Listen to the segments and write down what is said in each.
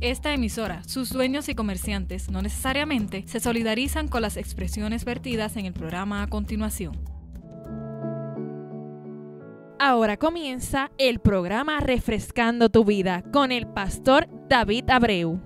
Esta emisora, sus dueños y comerciantes no necesariamente se solidarizan con las expresiones vertidas en el programa a continuación. Ahora comienza el programa Refrescando tu vida con el pastor David Abreu.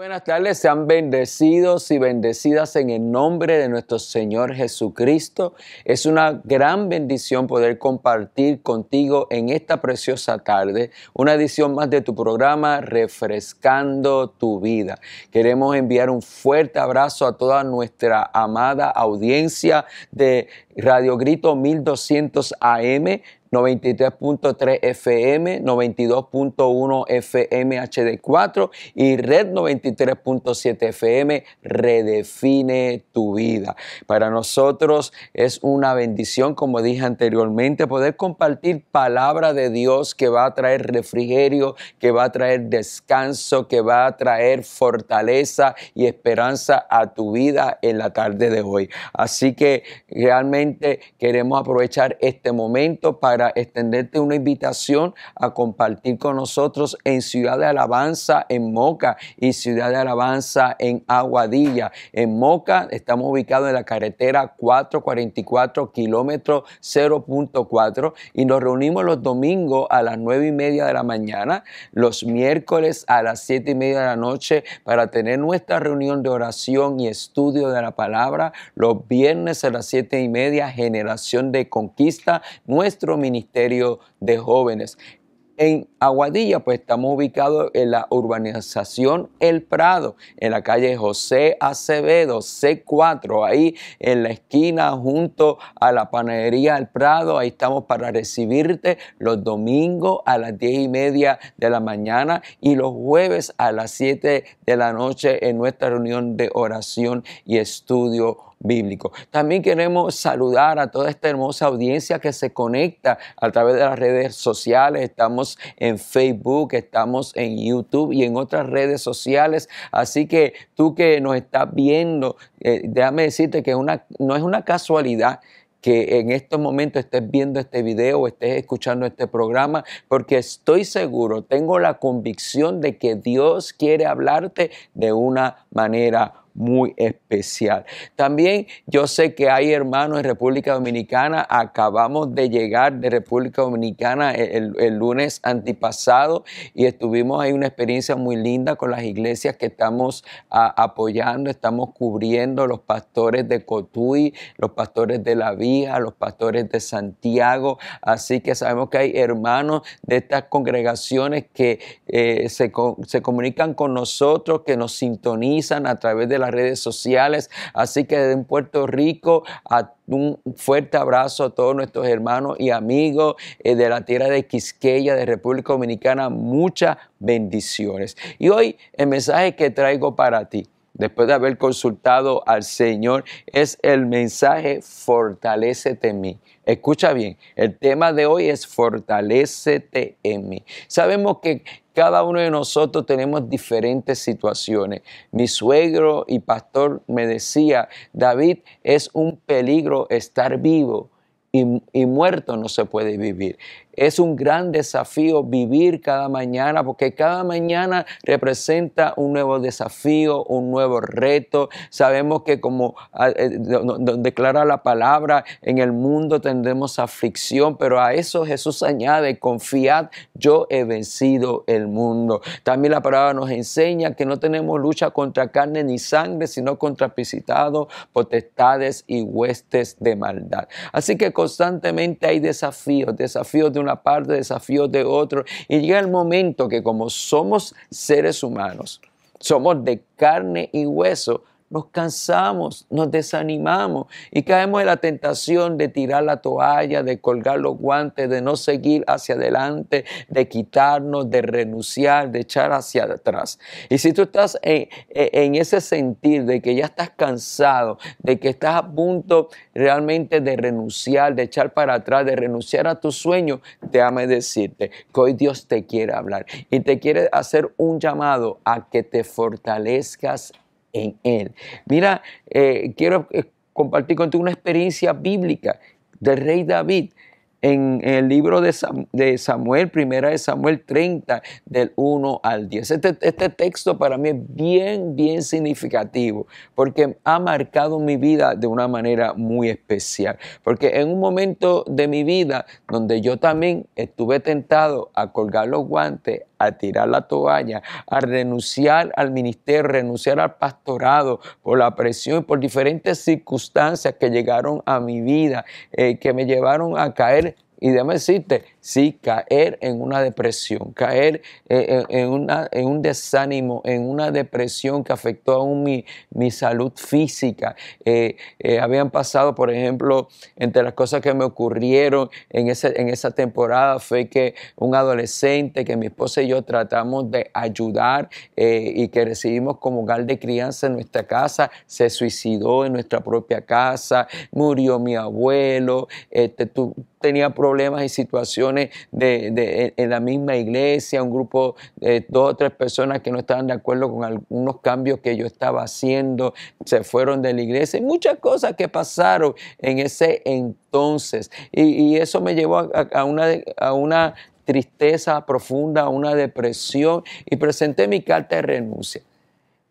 buenas tardes, sean bendecidos y bendecidas en el nombre de nuestro Señor Jesucristo. Es una gran bendición poder compartir contigo en esta preciosa tarde una edición más de tu programa Refrescando tu vida. Queremos enviar un fuerte abrazo a toda nuestra amada audiencia de Radio Grito 1200 AM 93.3 FM, 92.1 FM HD4 y Red 93.7 FM Redefine tu vida. Para nosotros es una bendición, como dije anteriormente, poder compartir palabra de Dios que va a traer refrigerio, que va a traer descanso, que va a traer fortaleza y esperanza a tu vida en la tarde de hoy. Así que realmente queremos aprovechar este momento para extenderte una invitación a compartir con nosotros en Ciudad de Alabanza, en Moca y Ciudad de Alabanza en Aguadilla. En Moca estamos ubicados en la carretera 444, kilómetro 0.4 y nos reunimos los domingos a las 9 y media de la mañana, los miércoles a las 7 y media de la noche para tener nuestra reunión de oración y estudio de la palabra, los viernes a las 7 y media, generación de conquista, nuestro ministerio ministerio de jóvenes. En Aguadilla, pues estamos ubicados en la urbanización El Prado, en la calle José Acevedo, C4, ahí en la esquina junto a la panadería El Prado. Ahí estamos para recibirte los domingos a las 10 y media de la mañana y los jueves a las 7 de la noche en nuestra reunión de oración y estudio bíblico. También queremos saludar a toda esta hermosa audiencia que se conecta a través de las redes sociales. Estamos en Facebook, estamos en YouTube y en otras redes sociales. Así que tú que nos estás viendo, eh, déjame decirte que una, no es una casualidad que en estos momentos estés viendo este video, o estés escuchando este programa, porque estoy seguro, tengo la convicción de que Dios quiere hablarte de una manera muy especial. También yo sé que hay hermanos en República Dominicana, acabamos de llegar de República Dominicana el, lunes antipasado y estuvimos ahí una experiencia muy linda con las iglesias que estamos ah, apoyando, estamos cubriendo los pastores de Cotuy, los pastores de La Vija, los pastores de Santiago, así que sabemos que hay hermanos de estas congregaciones que, eh, se, comunican con nosotros, que nos sintonizan a través de las redes sociales. Así que desde Puerto Rico, un fuerte abrazo a todos nuestros hermanos y amigos eh, de la tierra de Quisqueya, de República Dominicana. Muchas bendiciones. Y hoy el mensaje que traigo para ti después de haber consultado al Señor, es el mensaje fortalecete en mí. Escucha bien, el tema de hoy es fortalecete en mí. Sabemos que cada uno de nosotros tenemos diferentes situaciones. Mi suegro y pastor me decía, David, es un peligro estar vivo. Y, y, muerto no se puede vivir. Es un gran desafío vivir cada mañana porque cada mañana representa un nuevo desafío, un nuevo reto. Sabemos que como ah, eh, declara la palabra, en el mundo tendremos aflicción, pero a eso Jesús añade, confiad, yo he vencido el mundo. También la palabra nos enseña que no tenemos lucha contra carne ni sangre, sino contra visitados, potestades y huestes de maldad. Así que constantemente hay desafíos, desafíos de una aparte parte, desafíos de otro. Y llega el momento que como somos seres humanos, somos de carne y hueso, nos cansamos, nos desanimamos y caemos en la tentación de tirar la toalla, de colgar los guantes, de no seguir hacia adelante, de quitarnos, de renunciar, de echar hacia atrás. Y si tú estás en, ese sentir de que ya estás cansado, de que estás a punto realmente de renunciar, de echar para atrás, de renunciar a tus sueños, déjame decirte que hoy Dios te quiere hablar y te quiere hacer un llamado a que te fortalezcas en Él. Mira, eh, quiero eh, compartir contigo una experiencia bíblica del rey David en, el libro de, Samuel, primera de Samuel 30, del 1 al 10. Este, este, texto para mí es bien, bien significativo, porque ha marcado mi vida de una manera muy especial, porque en un momento de mi vida donde yo también estuve tentado a colgar los guantes, a tirar la toalla, a renunciar al ministerio, renunciar al pastorado por la presión y por diferentes circunstancias que llegaron a mi vida, eh, que me llevaron a caer y déjame existe. ¿sí? caer en una depresión, caer eh, eh, en, una, en, un desánimo, en una depresión que afectó aún mi, salud física. Eh, habían pasado, por ejemplo, entre las cosas que me ocurrieron en, ese, en esa temporada fue que un adolescente que mi esposa y yo tratamos de ayudar y que recibimos como gal de crianza en nuestra casa, se suicidó en nuestra propia casa, murió mi abuelo, este, tenía problemas y situaciones de, en la misma iglesia, un grupo de dos o tres personas que no estaban de acuerdo con algunos cambios que yo estaba haciendo, se fueron de la iglesia y muchas cosas que pasaron en ese entonces. Y, eso me llevó a, una, a una tristeza profunda, a una depresión y presenté mi carta de renuncia.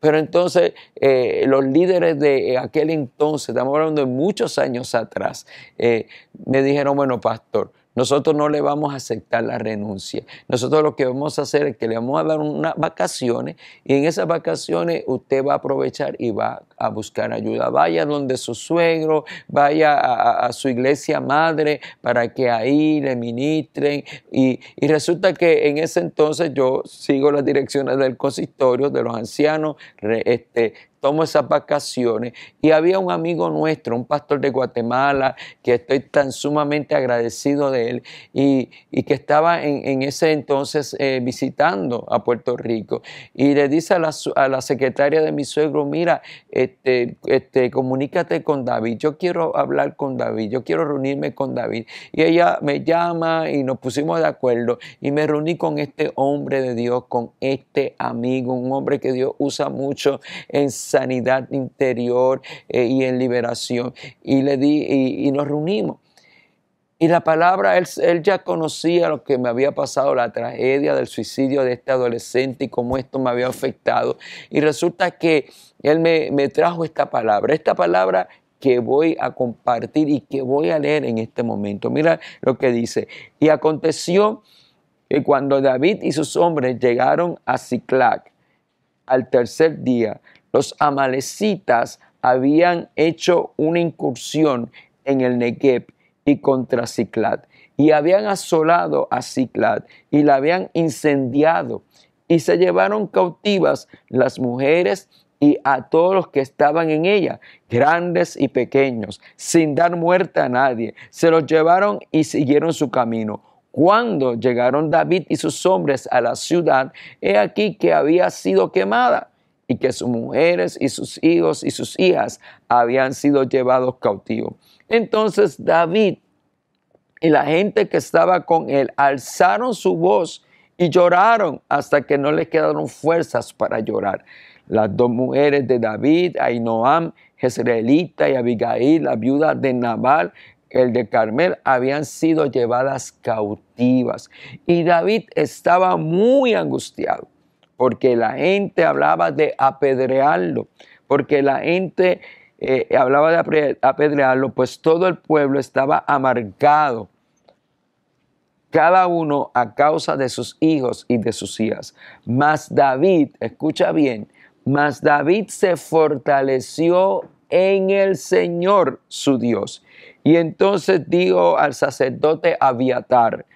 Pero entonces eh, los líderes de aquel entonces, estamos hablando de muchos años atrás, eh, me dijeron, bueno, pastor, nosotros no le vamos a aceptar la renuncia. Nosotros lo que vamos a hacer es que le vamos a dar unas vacaciones y en esas vacaciones usted va a aprovechar y va a a buscar ayuda, vaya donde su suegro, vaya a, su iglesia madre para que ahí le ministren. Y, resulta que en ese entonces yo sigo las direcciones del consistorio, de los ancianos, este, tomo esas vacaciones y había un amigo nuestro, un pastor de Guatemala, que estoy tan sumamente agradecido de él y, que estaba en, ese entonces eh, visitando a Puerto Rico. Y le dice a la, secretaria de mi suegro, mira, este, este, comunícate con David, yo quiero hablar con David, yo quiero reunirme con David. Y ella me llama y nos pusimos de acuerdo y me reuní con este hombre de Dios, con este amigo, un hombre que Dios usa mucho en sanidad interior eh, y en liberación. Y le di, y, nos reunimos. Y la palabra, él, él, ya conocía lo que me había pasado, la tragedia del suicidio de este adolescente y cómo esto me había afectado. Y resulta que él me, trajo esta palabra, esta palabra que voy a compartir y que voy a leer en este momento. Mira lo que dice. Y aconteció que cuando David y sus hombres llegaron a Ciclac al tercer día, los amalecitas habían hecho una incursión en el Negev y contra siclat Y habían asolado a Ciclad y la habían incendiado. Y se llevaron cautivas las mujeres y a todos los que estaban en ella, grandes y pequeños, sin dar muerte a nadie. Se los llevaron y siguieron su camino. Cuando llegaron David y sus hombres a la ciudad, he aquí que había sido quemada y que sus mujeres y sus hijos y sus hijas habían sido llevados cautivos. Entonces David y la gente que estaba con él alzaron su voz y lloraron hasta que no les quedaron fuerzas para llorar las dos mujeres de David, Ainoam, Jezreelita y Abigail, la viuda de Nabal, el de Carmel, habían sido llevadas cautivas. Y David estaba muy angustiado porque la gente hablaba de apedrearlo, porque la gente eh, hablaba de apedrearlo, pues todo el pueblo estaba amargado, cada uno a causa de sus hijos y de sus hijas. Mas David, escucha bien, mas David se fortaleció en el Señor su Dios. Y entonces dijo al sacerdote Abiatar,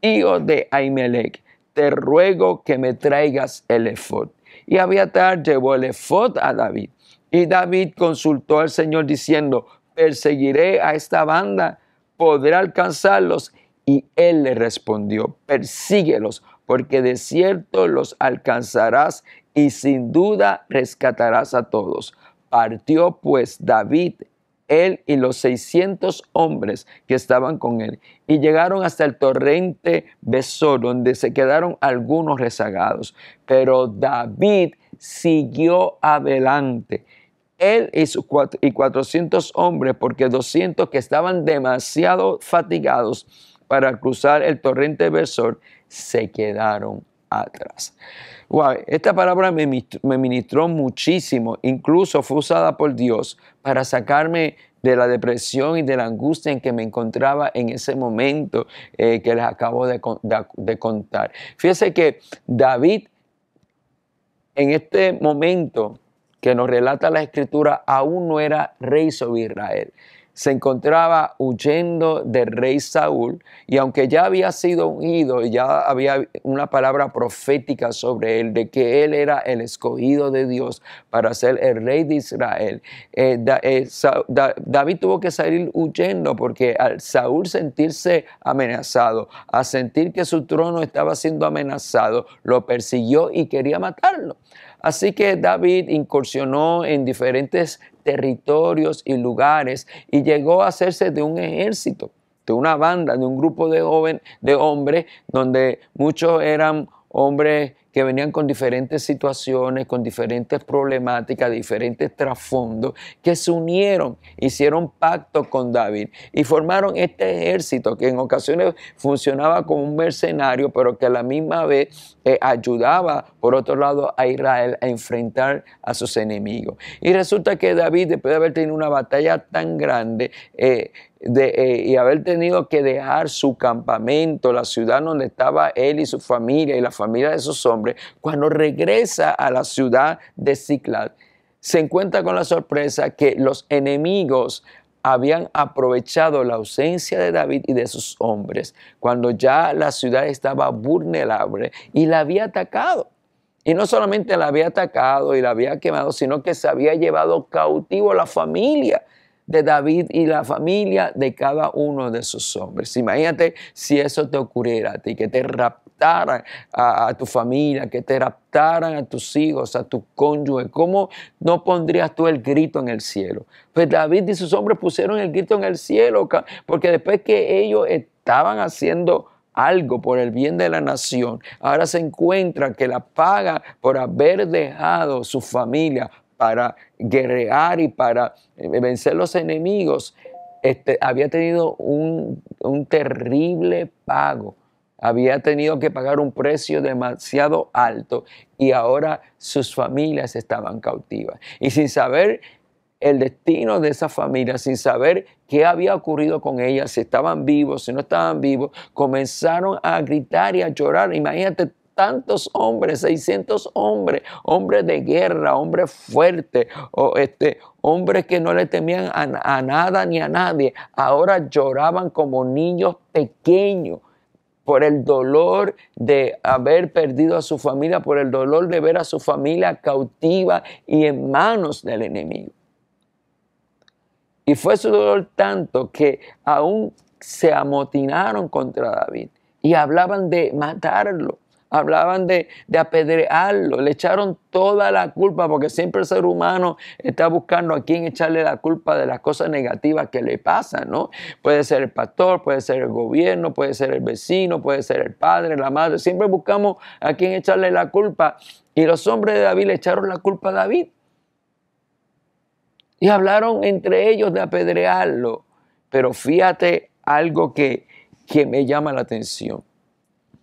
hijo de Ahimelech, te ruego que me traigas el efod. Y Abiatar llevó el efod a David. Y David consultó al Señor diciendo, perseguiré a esta banda, podré alcanzarlos. Y él le respondió, persíguelos, porque de cierto los alcanzarás y sin duda rescatarás a todos. Partió pues David, él y los 600 hombres que estaban con él, y llegaron hasta el torrente Besor, donde se quedaron algunos rezagados. Pero David siguió adelante él y sus y 400 hombres, porque 200 que estaban demasiado fatigados para cruzar el torrente Besor se quedaron atrás esta palabra me, ministró muchísimo, incluso fue usada por Dios para sacarme de la depresión y de la angustia en que me encontraba en ese momento eh, que les acabo de, contar. Fíjese que David, en este momento que nos relata la escritura, aún no era rey sobre Israel se encontraba huyendo del rey Saúl y aunque ya había sido unido, y ya había una palabra profética sobre él de que él era el escogido de Dios para ser el rey de Israel, eh, eh, David tuvo que salir huyendo porque al Saúl sentirse amenazado, a sentir que su trono estaba siendo amenazado, lo persiguió y quería matarlo. Así que David incursionó en diferentes territorios y lugares y llegó a hacerse de un ejército, de una banda, de un grupo de, joven, de hombres, donde muchos eran hombres que venían con diferentes situaciones, con diferentes problemáticas, diferentes trasfondos, que se unieron, hicieron pacto con David y formaron este ejército que en ocasiones funcionaba como un mercenario, pero que a la misma vez eh, ayudaba, por otro lado, a Israel a enfrentar a sus enemigos. Y resulta que David, después de haber tenido una batalla tan grande, eh, eh, y haber tenido que dejar su campamento, la ciudad donde estaba él y su familia y la familia de sus hombres, cuando regresa a la ciudad de Ciclad, se encuentra con la sorpresa que los enemigos habían aprovechado la ausencia de David y de sus hombres, cuando ya la ciudad estaba vulnerable y la había atacado. Y no solamente la había atacado y la había quemado, sino que se había llevado cautivo la familia de David y la familia de cada uno de sus hombres. Imagínate si eso te ocurriera a ti, que te a, tu familia, que te raptaran a tus hijos, a tu cónyuge, ¿cómo no pondrías tú el grito en el cielo? Pues David y sus hombres pusieron el grito en el cielo, porque después que ellos estaban haciendo algo por el bien de la nación, ahora se encuentra que la paga por haber dejado su familia para guerrear y para eh, vencer los enemigos, este, había tenido un terrible pago había tenido que pagar un precio demasiado alto y ahora sus familias estaban cautivas. Y sin saber el destino de esa familia, sin saber qué había ocurrido con ellas, si estaban vivos, si no estaban vivos, comenzaron a gritar y a llorar. Imagínate tantos hombres, 600 hombres, hombres de guerra, hombres fuertes, o este, hombres que no le temían a nada ni a nadie, ahora lloraban como niños pequeños por el dolor de haber perdido a su familia, por el dolor de ver a su familia cautiva y en manos del enemigo. Y fue su dolor tanto que aún se amotinaron contra David y hablaban de matarlo hablaban de, apedrearlo, le echaron toda la culpa, porque siempre el ser humano está buscando a quién echarle la culpa de las cosas negativas que le pasan, ¿no? Puede ser el pastor, puede ser el gobierno, puede ser el vecino, puede ser el padre, la madre, siempre buscamos a quién echarle la culpa. Y los hombres de David le echaron la culpa a David. Y hablaron entre ellos de apedrearlo. Pero fíjate algo que, que me llama la atención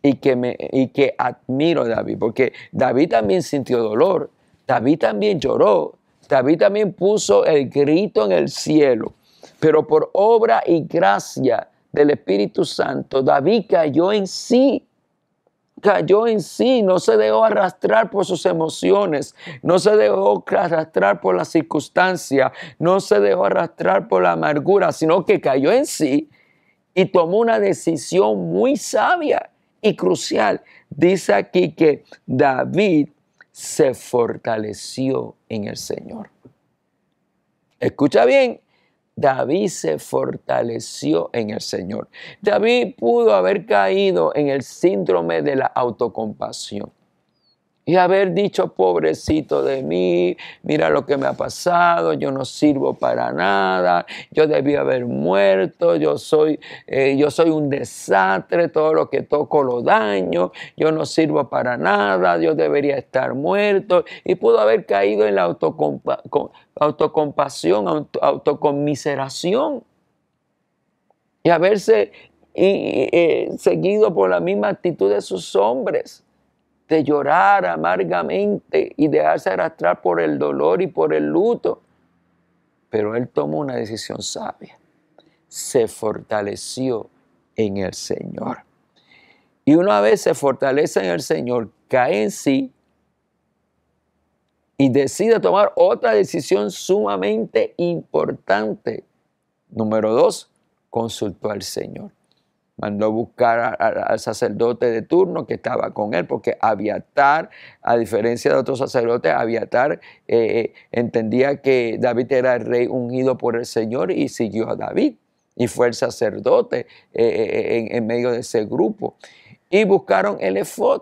y que, me, y que admiro a David, porque David también sintió dolor, David también lloró, David también puso el grito en el cielo, pero por obra y gracia del Espíritu Santo, David cayó en sí, cayó en sí, no se dejó arrastrar por sus emociones, no se dejó arrastrar por la circunstancia, no se dejó arrastrar por la amargura, sino que cayó en sí y tomó una decisión muy sabia y crucial. Dice aquí que David se fortaleció en el Señor. Escucha bien, David se fortaleció en el Señor. David pudo haber caído en el síndrome de la autocompasión y haber dicho, pobrecito de mí, mira lo que me ha pasado, yo no sirvo para nada, yo debía haber muerto, eh, yo soy, un desastre, todo lo que toco lo daño, yo no sirvo para nada, yo debería estar muerto. Y pudo haber caído en la autocompasión, autoconmiseración, autocomiseración y haberse eh, seguido por la misma actitud de sus hombres de llorar amargamente y de dejarse arrastrar por el dolor y por el luto. Pero él tomó una decisión sabia. Se fortaleció en el Señor. Y una vez se fortalece en el Señor, cae en sí y decide tomar otra decisión sumamente importante. Número dos, consultó al Señor mandó buscar al sacerdote de turno que estaba con él, porque Abiatar, a diferencia de otros sacerdotes, Abiatar eh, eh, entendía que David era el rey ungido por el Señor y siguió a David, y fue el sacerdote eh, en, en, medio de ese grupo. Y buscaron el efod,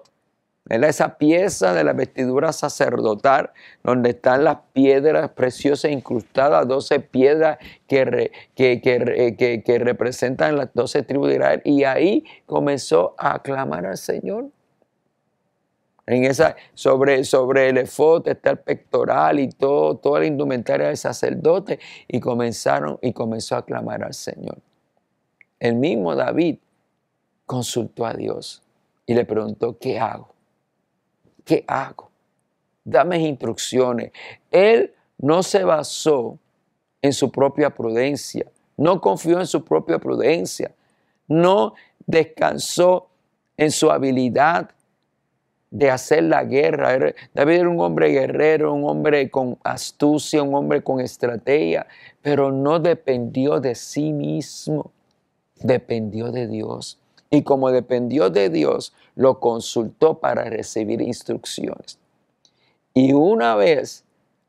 esa pieza de la vestidura sacerdotal, donde están las piedras preciosas incrustadas, 12 piedras eh, que, que, representan las 12 tribus de Israel. Y ahí comenzó a aclamar al Señor. En esa, sobre, sobre el efote está el pectoral y todo, toda la indumentaria del sacerdote. Y comenzaron y comenzó a clamar al Señor. El mismo David consultó a Dios y le preguntó, ¿qué hago? ¿qué hago? Dame instrucciones. Él no se basó en su propia prudencia, no confió en su propia prudencia, no descansó en su habilidad de hacer la guerra. David era un hombre guerrero, un hombre con astucia, un hombre con estrategia, pero no dependió de sí mismo, dependió de Dios. Y como dependió de Dios, lo consultó para recibir instrucciones. Y una vez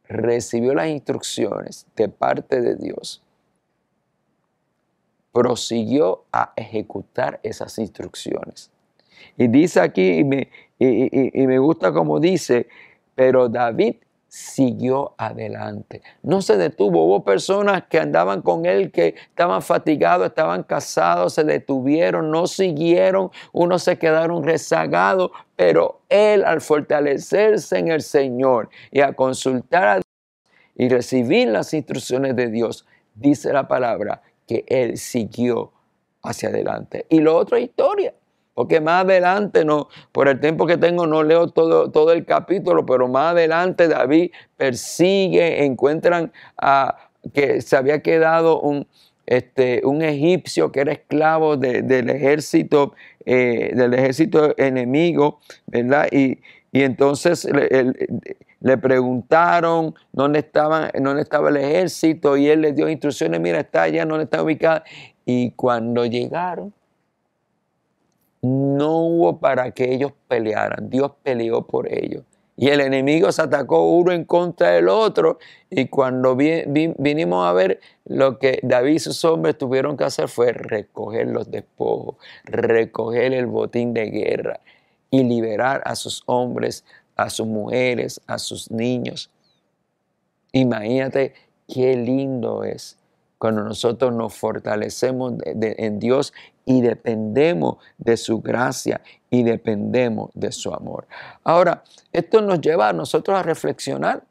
recibió las instrucciones de parte de Dios, prosiguió a ejecutar esas instrucciones. Y dice aquí, y me, me gusta como dice, pero David siguió adelante. No se detuvo. Hubo personas que andaban con él, que estaban fatigados, estaban casados, se detuvieron, no siguieron, unos se quedaron rezagados, pero él al fortalecerse en el Señor y a consultar a Dios y recibir las instrucciones de Dios, dice la palabra que él siguió hacia adelante. Y lo otra historia. Porque más adelante, no, por el tiempo que tengo, no leo todo, todo el capítulo, pero más adelante David persigue, encuentran a que se había quedado un, este, un egipcio que era esclavo del ejército, eh, del ejército enemigo, ¿verdad? Y, y entonces le, preguntaron dónde, estaban, dónde estaba el ejército y él les dio instrucciones, mira, está allá, dónde está ubicada. Y cuando llegaron, no hubo para que ellos pelearan. Dios peleó por ellos. Y el enemigo se atacó uno en contra del otro. Y cuando vinimos a ver, lo que David y sus hombres tuvieron que hacer fue recoger los despojos, recoger el botín de guerra y liberar a sus hombres, a sus mujeres, a sus niños. Imagínate qué lindo es cuando nosotros nos fortalecemos en Dios y dependemos de su gracia y dependemos de su amor. Ahora, esto nos lleva a nosotros a reflexionar,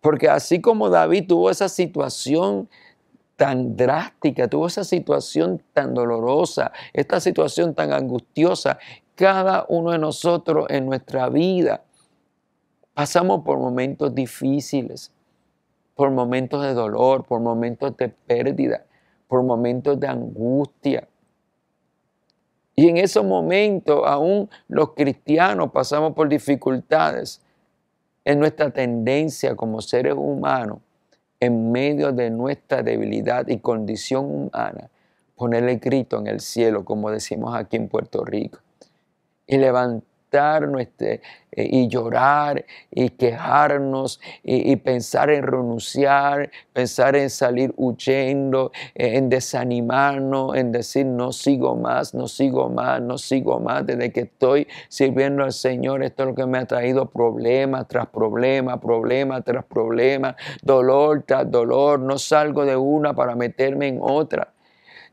porque así como David tuvo esa situación tan drástica, tuvo esa situación tan dolorosa, esta situación tan angustiosa, cada uno de nosotros en nuestra vida pasamos por momentos difíciles por momentos de dolor, por momentos de pérdida, por momentos de angustia. Y en esos momentos, aún los cristianos pasamos por dificultades. en nuestra tendencia como seres humanos, en medio de nuestra debilidad y condición humana, ponerle cristo grito en el cielo, como decimos aquí en Puerto Rico, y levantar eh, y llorar y quejarnos y, pensar en renunciar, pensar en salir huyendo, eh, en desanimarnos, en decir no sigo más, no sigo más, no sigo más, desde que estoy sirviendo al Señor, esto es lo que me ha traído problemas tras problema, problema tras problema, dolor tras dolor, no salgo de una para meterme en otra.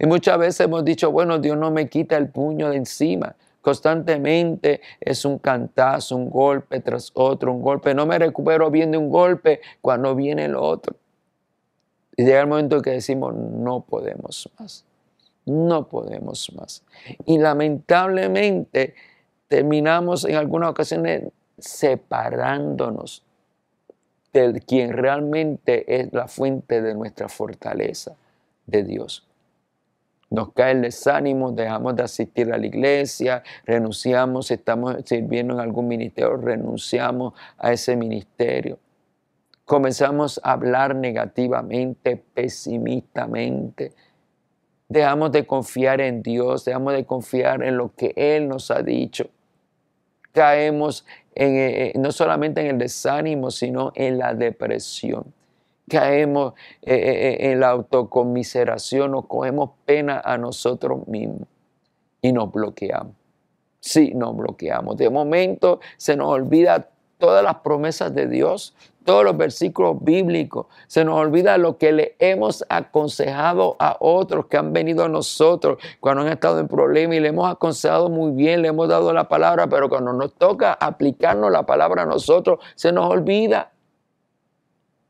Y muchas veces hemos dicho, bueno, Dios no me quita el puño de encima. Constantemente es un cantazo, un golpe tras otro, un golpe. No me recupero bien de un golpe cuando viene el otro. Y llega el momento en que decimos, no podemos más, no podemos más. Y lamentablemente terminamos en algunas ocasiones separándonos de quien realmente es la fuente de nuestra fortaleza, de Dios nos cae el desánimo, dejamos de asistir a la iglesia, renunciamos, si estamos sirviendo en algún ministerio, renunciamos a ese ministerio. Comenzamos a hablar negativamente, pesimistamente. Dejamos de confiar en Dios, dejamos de confiar en lo que Él nos ha dicho. Caemos eh, eh, no solamente en el desánimo, sino en la depresión caemos eh, eh, eh, en la autocomiseración, nos cogemos pena a nosotros mismos y nos bloqueamos. Sí, nos bloqueamos. De momento se nos olvida todas las promesas de Dios, todos los versículos bíblicos. Se nos olvida lo que le hemos aconsejado a otros que han venido a nosotros cuando han estado en problemas y le hemos aconsejado muy bien, le hemos dado la palabra, pero cuando nos toca aplicarnos la palabra a nosotros, se nos olvida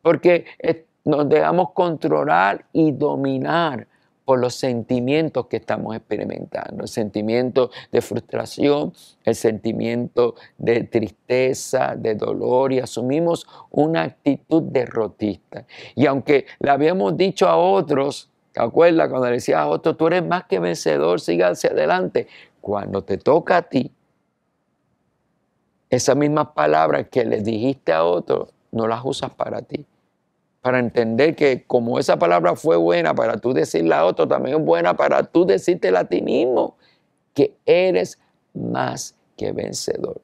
porque eh, nos dejamos controlar y dominar por los sentimientos que estamos experimentando, el sentimiento de frustración, el sentimiento de tristeza, de dolor, y asumimos una actitud derrotista. Y aunque le habíamos dicho a otros, ¿te acuerdas cuando le decías a otros, tú eres más que vencedor, siga hacia adelante? Cuando te toca a ti, esas mismas palabras que le dijiste a otros, no las usas para ti. Para entender que como esa palabra fue buena para tú decirla a otro, también es buena para tú decírtela a ti mismo, que eres más que vencedor.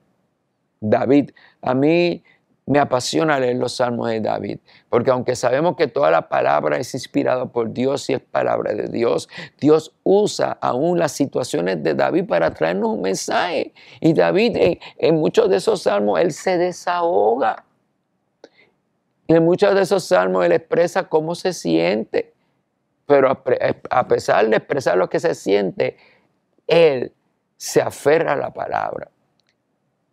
David, a mí me apasiona leer los salmos de David, porque aunque sabemos que toda la palabra es inspirada por Dios y es palabra de Dios, Dios usa aún las situaciones de David para traernos un mensaje. Y David en, en muchos de esos salmos, él se desahoga en muchos de esos salmos él expresa cómo se siente, pero eh, a, pesar de expresar lo que se siente, él se aferra a la palabra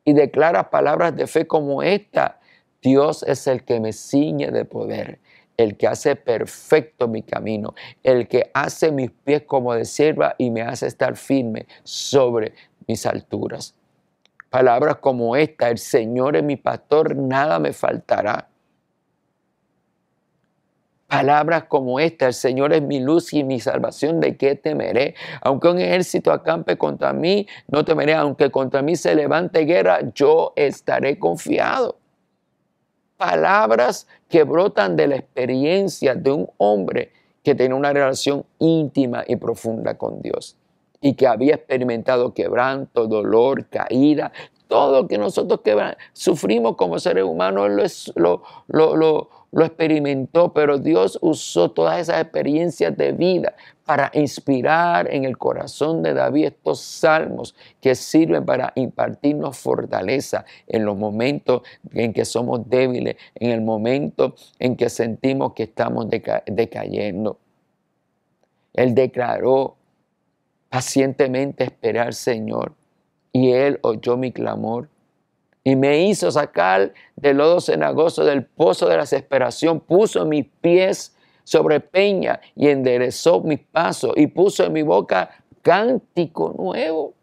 y declara palabras de fe como esta. Dios es el que me ciñe de poder, el que hace perfecto mi camino, el que hace mis pies como de sierva y me hace estar firme sobre mis alturas. Palabras como esta, el Señor es mi pastor, nada me faltará palabras como esta, el Señor es mi luz y mi salvación, ¿de qué temeré? Aunque un ejército acampe contra mí, no temeré, aunque contra mí se levante guerra, yo estaré confiado. Palabras que brotan de la experiencia de un hombre que tenía una relación íntima y profunda con Dios y que había experimentado quebranto, dolor, caída, todo lo que nosotros que sufrimos como seres humanos, lo, experimentó, pero Dios usó todas esas experiencias de vida para inspirar en el corazón de David estos salmos que sirven para impartirnos fortaleza en los momentos en que somos débiles, en el momento en que sentimos que estamos decayendo. Él declaró pacientemente esperar, Señor, y él oyó mi clamor y me hizo sacar del lodo cenagoso del pozo de la desesperación, puso mis pies sobre peña y enderezó mis pasos y puso en mi boca cántico nuevo.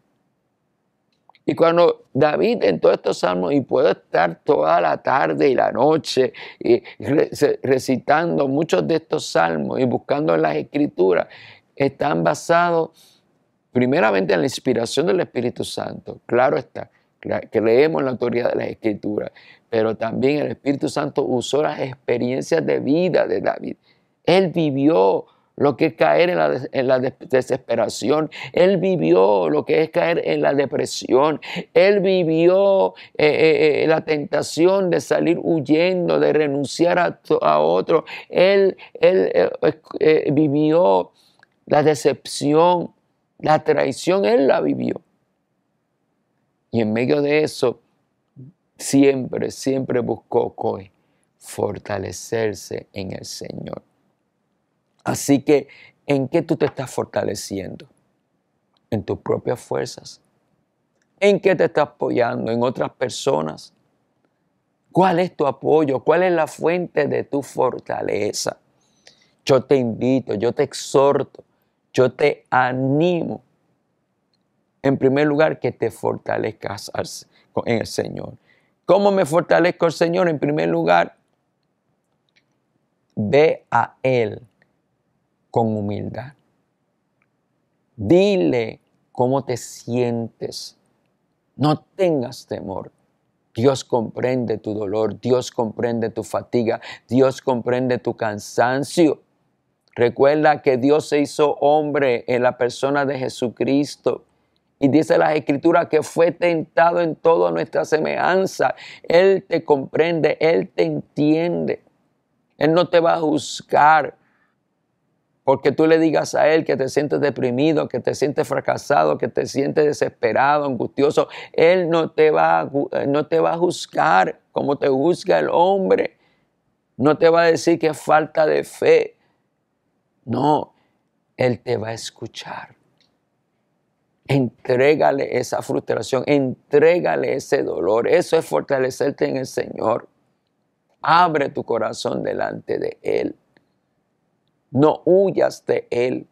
Y cuando David en todos estos salmos, y puedo estar toda la tarde y la noche y recitando muchos de estos salmos y buscando en las escrituras, están basados primeramente en la inspiración del Espíritu Santo, claro está, creemos en la autoridad de las Escrituras, pero también el Espíritu Santo usó las experiencias de vida de David. Él vivió lo que es caer en la, desesperación, él vivió lo que es caer en la depresión, él vivió eh, eh, eh, la tentación de salir huyendo, de renunciar a, otro, él, vivió la decepción, la traición él la vivió. Y en medio de eso, siempre, siempre buscó fortalecerse en el Señor. Así que, ¿en qué tú te estás fortaleciendo? En tus propias fuerzas. ¿En qué te estás apoyando? ¿En otras personas? ¿Cuál es tu apoyo? ¿Cuál es la fuente de tu fortaleza? Yo te invito, yo te exhorto yo te animo, en primer lugar, que te fortalezcas en el Señor. ¿Cómo me fortalezco el Señor? En primer lugar, ve a Él con humildad. Dile cómo te sientes. No tengas temor. Dios comprende tu dolor, Dios comprende tu fatiga, Dios comprende tu cansancio. Recuerda que Dios se hizo hombre en la persona de Jesucristo. Y dice las escrituras que fue tentado en toda nuestra semejanza. Él te comprende, Él te entiende. Él no te va a juzgar porque tú le digas a Él que te sientes deprimido, que te sientes fracasado, que te sientes desesperado, angustioso. Él no te va eh, no te va a juzgar como te juzga el hombre. No te va a decir que es falta de fe. No, Él te va a escuchar. Entrégale esa frustración, entrégale ese dolor. Eso es fortalecerte en el Señor. Abre tu corazón delante de Él. No huyas de Él.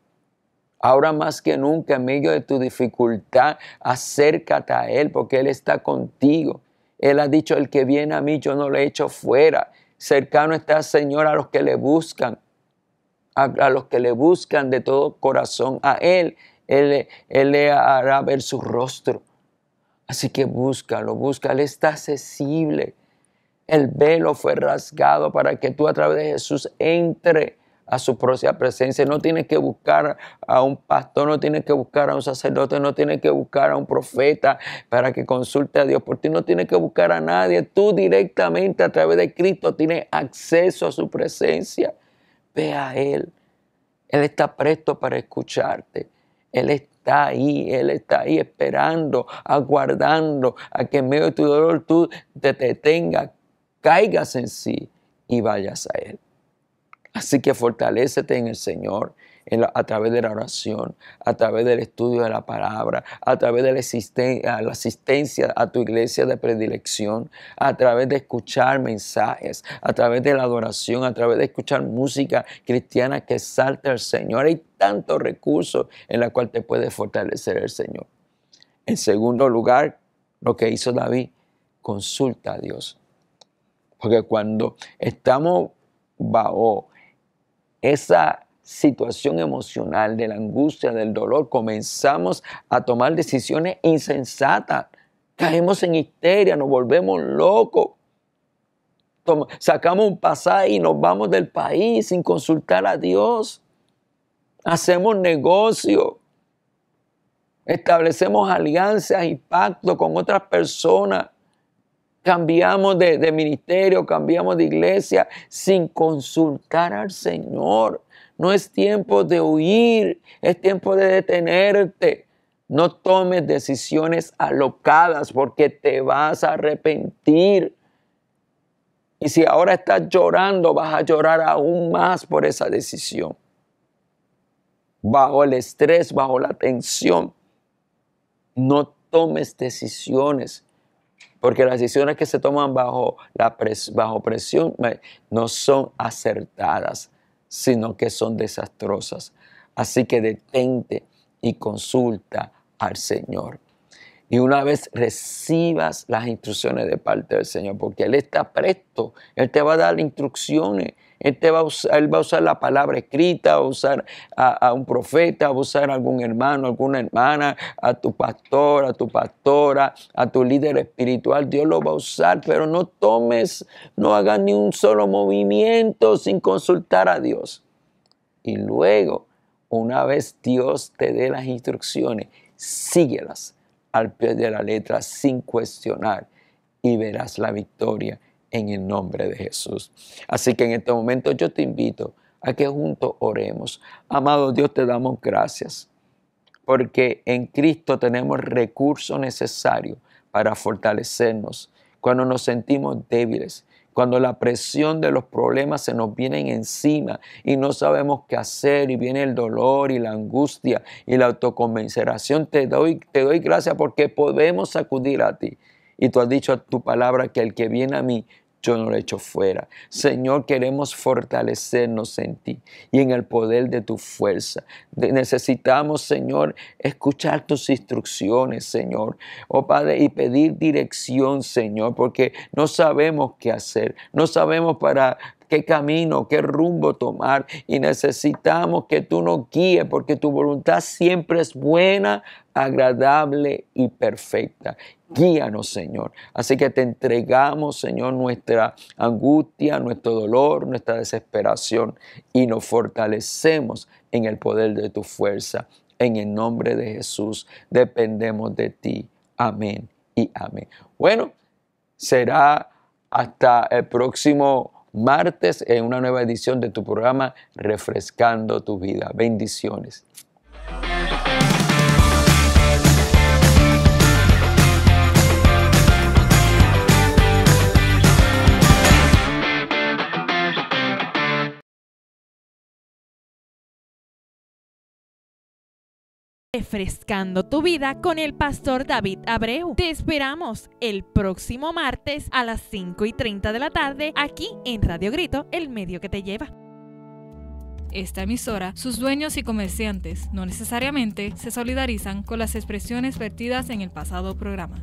Ahora más que nunca, en medio de tu dificultad, acércate a Él porque Él está contigo. Él ha dicho, el que viene a mí, yo no le echo fuera. Cercano está el Señor a los que le buscan a, los que le buscan de todo corazón a Él. Él, él le hará ver su rostro. Así que búscalo, búscalo. Está accesible. El velo fue rasgado para que tú a través de Jesús entre a su propia presencia. No tienes que buscar a un pastor, no tienes que buscar a un sacerdote, no tienes que buscar a un profeta para que consulte a Dios. Por ti no tienes que buscar a nadie. Tú directamente a través de Cristo tienes acceso a su presencia ve a Él. Él está presto para escucharte. Él está ahí, Él está ahí esperando, aguardando a que en medio de tu dolor tú te detengas, caigas en sí y vayas a Él. Así que fortalecete en el Señor a través de la oración, a través del estudio de la palabra, a través de la, asistencia a tu iglesia de predilección, a través de escuchar mensajes, a través de la adoración, a través de escuchar música cristiana que salta al Señor. Hay tantos recursos en los cual te puede fortalecer el Señor. En segundo lugar, lo que hizo David, consulta a Dios. Porque cuando estamos bajo esa situación emocional, de la angustia, del dolor, comenzamos a tomar decisiones insensatas. Caemos en histeria, nos volvemos locos. sacamos un pasaje y nos vamos del país sin consultar a Dios. Hacemos negocio. Establecemos alianzas y pactos con otras personas cambiamos de, ministerio, cambiamos de iglesia sin consultar al Señor. No es tiempo de huir, es tiempo de detenerte. No tomes decisiones alocadas porque te vas a arrepentir. Y si ahora estás llorando, vas a llorar aún más por esa decisión. Bajo el estrés, bajo la tensión, no tomes decisiones, porque las decisiones que se toman bajo, bajo presión eh, no son acertadas sino que son desastrosas. Así que detente y consulta al Señor. Y una vez recibas las instrucciones de parte del Señor, porque Él está presto, Él te va a dar instrucciones este él va a usar la palabra escrita, va a usar a, un profeta, va a usar a algún hermano, alguna hermana, a tu pastor, a tu pastora, a tu líder espiritual. Dios lo va a usar, pero no tomes, no hagas ni un solo movimiento sin consultar a Dios. Y luego, una vez Dios te dé las instrucciones, síguelas al pie de la letra sin cuestionar y verás la victoria en el nombre de Jesús. Así que en este momento yo te invito a que juntos oremos. Amado Dios, te damos gracias, porque en Cristo tenemos recursos necesario para fortalecernos cuando nos sentimos débiles, cuando la presión de los problemas se nos vienen encima y no sabemos qué hacer y viene el dolor y la angustia y la autoconvenceración, te doy, te doy gracias porque podemos acudir a ti y tú has dicho a tu palabra que el que viene a mí, yo no lo echo fuera. Señor, queremos fortalecernos en ti y en el poder de tu fuerza. Necesitamos, Señor, escuchar tus instrucciones, Señor. Oh Padre, y pedir dirección, Señor, porque no sabemos qué hacer. No sabemos para qué camino, qué rumbo tomar y necesitamos que tú nos guíes porque tu voluntad siempre es buena, agradable y perfecta. Guíanos, Señor. Así que te entregamos, Señor, nuestra angustia, nuestro dolor, nuestra desesperación y nos fortalecemos en el poder de tu fuerza. En el nombre de Jesús dependemos de ti. Amén y amén. Bueno, será hasta el próximo martes en una nueva edición de tu programa Refrescando tu vida. Bendiciones. Refrescando tu vida con el pastor David Abreu. Te esperamos el próximo martes a las 5 y 30 de la tarde aquí en Radio Grito, el medio que te lleva. Esta emisora, sus dueños y comerciantes no necesariamente se solidarizan con las expresiones vertidas en el pasado programa.